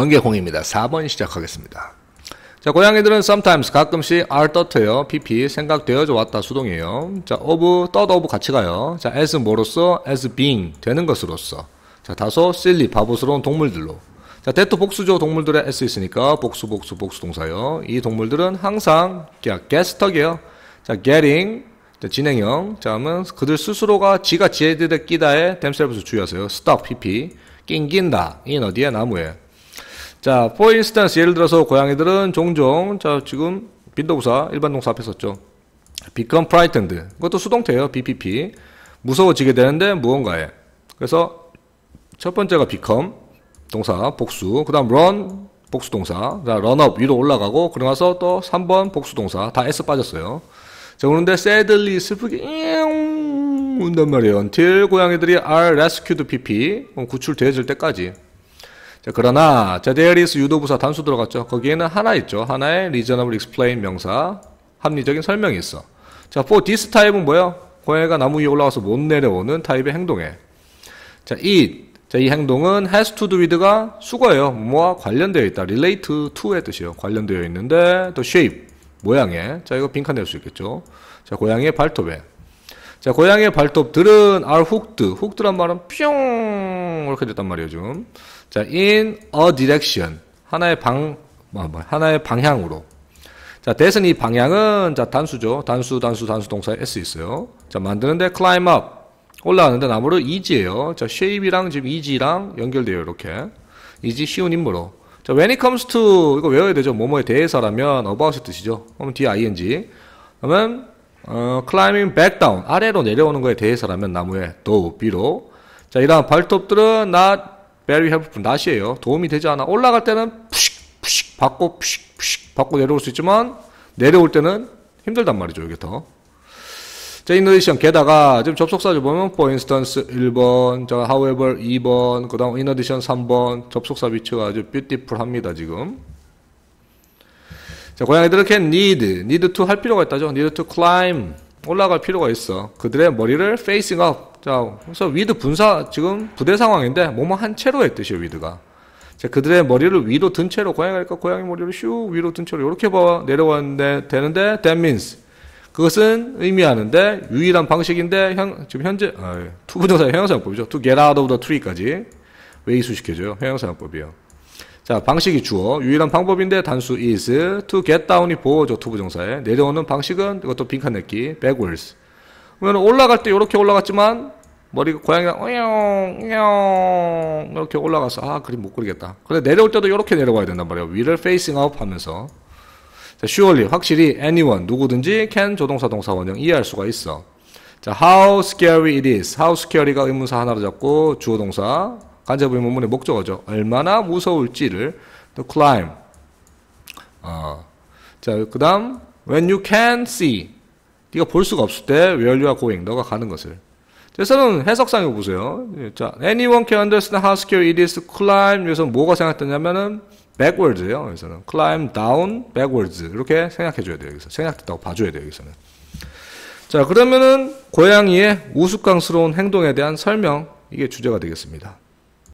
번개공입니다. 4번 시작하겠습니다. 자, 고양이들은 sometimes 가끔씩 are o t 떠트요 PP 생각되어져 왔다 수동이에요. 자, of, thought of 같이 가요. 자, as 뭐로서 as being 되는 것으로서. 자, 다소 silly 바보스러운 동물들로. 자, 대토 복수죠. 동물들의 s 있으니까 복수 복수 복수 동사요. 이 동물들은 항상 자, 게스터이에요 자, getting 자, 진행형. 자, 하면 그들 스스로가 지가 지혜들의 끼다에 themselves 주의하세요. stop PP 낑긴다. 인 어디에 나무에. 자, for instance 예를 들어서 고양이들은 종종 자 지금 빈도부사 일반 동사 앞에 썼죠. become frightened. 그것도 수동태예요. BPP. 무서워지게 되는데 무언가에. 그래서 첫 번째가 become 동사 복수. 그다음 run 복수 동사. 자, run up 위로 올라가고 그러면서 또 3번 복수 동사. 다 s 빠졌어요. 자, 그런데 sadly 슬프게 운단 말이에요. until 고양이들이 are rescued PP 구출되어질 때까지. 자, 그러나 자 there is 유도부사 단수 들어갔죠. 거기에는 하나 있죠. 하나의 reasonable explain 명사 합리적인 설명이 있어. 자, for this type은 뭐야? 고양이가 나무 위에 올라와서못 내려오는 타입의 행동에. 자, it 자, 이 행동은 has to do with가 수거예요. 뭐와 관련되어 있다. relate to의 뜻이에요. 관련되어 있는데 또 shape 모양에. 자, 이거 빈칸 낼 수 있겠죠. 자, 고양이의 발톱에. 자, 고양이의 발톱들은 are hooked. hooked란 말은 뿅 꽁렇게됐단 말이에요, 지금. 자, in a direction. 하나의 방, 뭐, 뭐, 하나의 방향으로. 자, 대신이 방향은, 자, 단수죠. 단수, 단수, 단수 동사에 s 있어요. 자, 만드는데 climb up. 올라가는데 나무로 easy예요. 자, shape이랑 지금 easy랑 연결돼요, 이렇게. easy 쉬운 임무로. 자, when it comes to, 이거 외워야 되죠. 뭐뭐에 대해서라면 about의 뜻이죠. 그러면 뒤 ing. 그러면, 어, climbing back down. 아래로 내려오는 거에 대해서라면 나무에 do, be로. 자, 이러한 발톱들은 not very helpful, not이에요. 도움이 되지 않아. 올라갈 때는 푸식, 푸식, 받고, 푸식, 푸식, 받고 내려올 수 있지만, 내려올 때는 힘들단 말이죠, 이게 더. 자, 인너디션 게다가 지금 접속사주 보면 for instance 1번, 자 however 2번, 그다음 인어디션 3번 접속사 위치가 아주 뷰티풀합니다, 지금. 자, 고양이들은 can need, need to 할 필요가 있다죠. need to climb 올라갈 필요가 있어. 그들의 머리를 facing up. 자, 그래서 위드 분사 지금 부대 상황인데 몸은 한 채로 했듯이 요 위드가. 자, 그들의 머리를 위로 든 채로 고양이가까 그러니까 고양이 머리를 슈 위로 든 채로 이렇게 봐 내려왔는데 되는데 that means 그것은 의미하는데 유일한 방식인데 현, 지금 현재 아, 투부정사 예. 형용사법이죠. To get out of the tree까지 왜이수시켜줘요. 형용사법이요. 자, 방식이 주어. 유일한 방법인데 단수 is. to get down이 보호죠. 투부 정사에. 내려오는 방식은 이것도 빈칸 냈기. backwards. 그러면 올라갈 때 이렇게 올라갔지만 머리가 고양이가 어영 어영 이렇게 올라가서 아 그림 못 그리겠다. 근데 내려올 때도 이렇게 내려가야 된단 말이에요. 위를 facing u t 하면서 자, surely 확실히 anyone 누구든지 can 조동사 동사 원형 이해할 수가 있어. 자, how scary it is. how scary가 의문사 하나로 잡고 주어 동사 간접의 문문의 목적어죠. 얼마나 무서울지를 또 climb. 어. 자, 그다음 when you can see. 네가 볼 수가 없을 때 where you are going. 너가 가는 것을. 그래서는 해석상에 보세요. 예, 자, anyone can understand how scary it is to climb. 여기서 뭐가 생각됐냐면은 backwards예요. 여기서는 climb down backwards 이렇게 생각해 줘야 돼요. 여기서 생각됐다고 봐줘야 돼요. 여기서는. 자, 그러면은 고양이의 우스꽝스러운 행동에 대한 설명 이게 주제가 되겠습니다.